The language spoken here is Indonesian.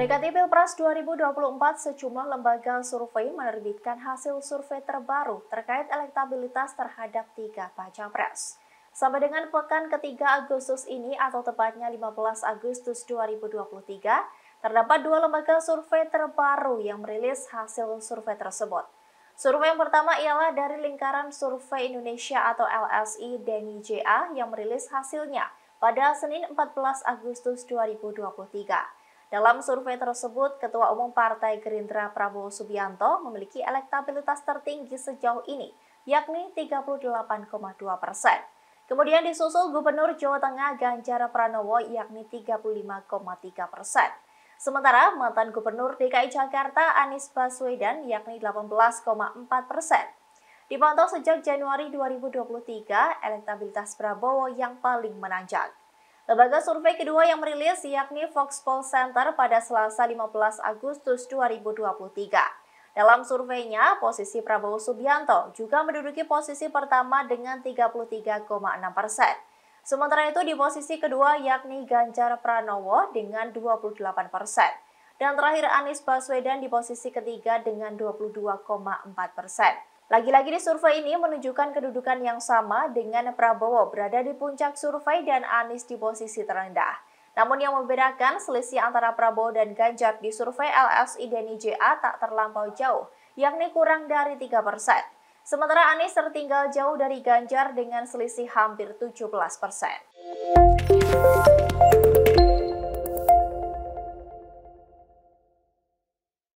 Mendekati Pilpres 2024, sejumlah lembaga survei menerbitkan hasil survei terbaru terkait elektabilitas terhadap tiga baca pres. Sampai dengan pekan ketiga Agustus ini atau tepatnya 15 Agustus 2023, terdapat dua lembaga survei terbaru yang merilis hasil survei tersebut. Survei yang pertama ialah dari Lingkaran Survei Indonesia atau LSI Denny JA yang merilis hasilnya pada Senin 14 Agustus 2023. Dalam survei tersebut, Ketua Umum Partai Gerindra Prabowo Subianto memiliki elektabilitas tertinggi sejauh ini, yakni 38,2 persen. Kemudian disusul Gubernur Jawa Tengah Ganjar Pranowo yakni 35,3 persen. Sementara mantan Gubernur DKI Jakarta Anies Baswedan yakni 18,4 persen. Dipantau sejak Januari 2023, elektabilitas Prabowo yang paling menanjak. Lembaga survei kedua yang merilis yakni Fox Poll Center pada Selasa 15 Agustus 2023. Dalam surveinya, posisi Prabowo Subianto juga menduduki posisi pertama dengan 33,6 persen. Sementara itu di posisi kedua yakni Ganjar Pranowo dengan 28 persen. Dan terakhir Anies Baswedan di posisi ketiga dengan 22,4 persen. Lagi-lagi di survei ini menunjukkan kedudukan yang sama dengan Prabowo berada di puncak survei dan Anies di posisi terendah. Namun yang membedakan selisih antara Prabowo dan Ganjar di survei LSI dan IJA tak terlampau jauh, yakni kurang dari 3 persen. Sementara Anies tertinggal jauh dari Ganjar dengan selisih hampir 17 persen.